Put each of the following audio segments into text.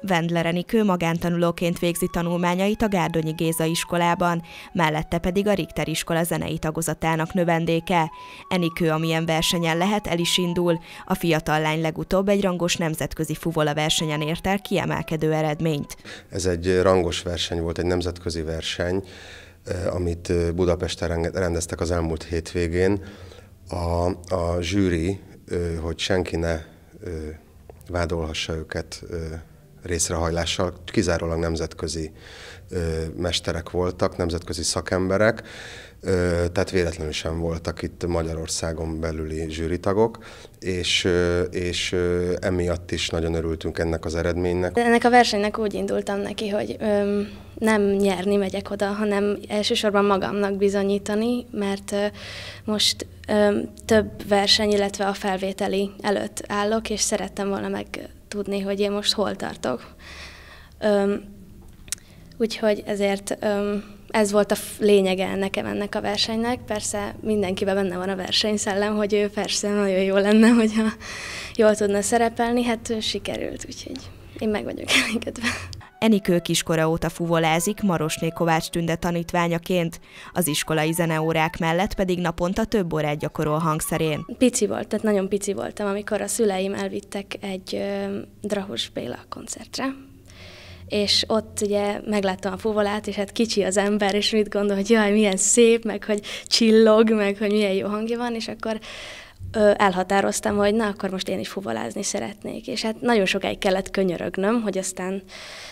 Vendlereni Enikő magántanulóként végzi tanulmányait a Gárdonyi Géza iskolában, mellette pedig a Richter iskola zenei tagozatának növendéke. Enikő, amilyen versenyen lehet, el is indul. A fiatal lány legutóbb egy rangos nemzetközi fuvola versenyen ért el kiemelkedő eredményt. Ez egy rangos verseny volt, egy nemzetközi verseny, eh, amit eh, Budapesten rendeztek az elmúlt hétvégén. A, a zsűri, eh, hogy senki ne vádolhassa őket részrehajlással kizárólag nemzetközi ö, mesterek voltak, nemzetközi szakemberek, ö, tehát véletlenül sem voltak itt Magyarországon belüli zsűritagok, és, ö, és ö, emiatt is nagyon örültünk ennek az eredménynek. Ennek a versenynek úgy indultam neki, hogy ö, nem nyerni megyek oda, hanem elsősorban magamnak bizonyítani, mert ö, most ö, több verseny, illetve a felvételi előtt állok, és szerettem volna meg tudni, hogy én most hol tartok. Öm, úgyhogy ezért öm, ez volt a lényege nekem ennek a versenynek. Persze mindenkiben benne van a versenyszellem, hogy ő persze nagyon jó lenne, hogyha jól tudna szerepelni, hát sikerült, úgyhogy én meg vagyok elégedve. Enikő kiskora óta fuvolázik Marosné Kovács Tünde tanítványaként, az iskolai zeneórák mellett pedig naponta több órát gyakorol hangszerén. Pici volt, tehát nagyon pici voltam, amikor a szüleim elvittek egy Drahus Béla koncertre, és ott ugye megláttam a fuvolát, és hát kicsi az ember, és mit gondol, hogy jaj, milyen szép, meg hogy csillog, meg hogy milyen jó hangja van, és akkor ö, elhatároztam, hogy na, akkor most én is fuvalázni szeretnék. És hát nagyon sokáig kellett könyörögnöm, hogy aztán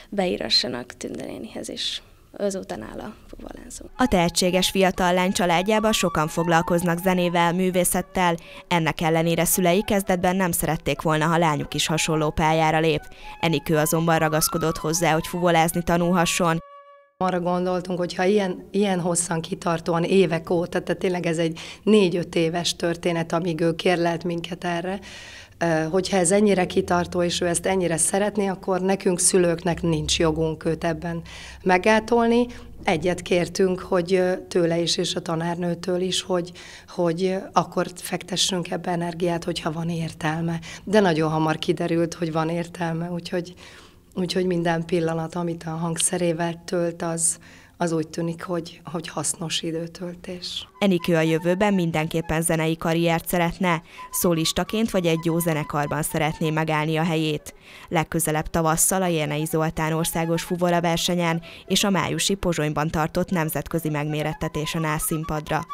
beírassanak tündenénihez is. Azóta nála fuvalázom. A tehetséges fiatal lány családjában sokan foglalkoznak zenével, művészettel, ennek ellenére szülei kezdetben nem szerették volna, ha lányuk is hasonló pályára lép. Enikő azonban ragaszkodott hozzá, hogy fuvolázni tanulhasson, arra gondoltunk, hogy ha ilyen, ilyen hosszan kitartóan évek óta, tehát tényleg ez egy négy-öt éves történet, amíg ő kérlelt minket erre, hogyha ez ennyire kitartó, és ő ezt ennyire szeretné, akkor nekünk szülőknek nincs jogunk őt ebben megátolni. Egyet kértünk, hogy tőle is, és a tanárnőtől is, hogy, hogy akkor fektessünk ebbe energiát, hogyha van értelme. De nagyon hamar kiderült, hogy van értelme, úgyhogy Úgyhogy minden pillanat, amit a hangszerével tölt, az, az úgy tűnik, hogy, hogy hasznos időtöltés. Enikő a jövőben mindenképpen zenei karriert szeretne, szólistaként vagy egy jó zenekarban szeretné megállni a helyét. Legközelebb tavasszal a Jénei Zoltán országos fuvola versenyen és a májusi Pozsonyban tartott nemzetközi megmérettetésen áll színpadra.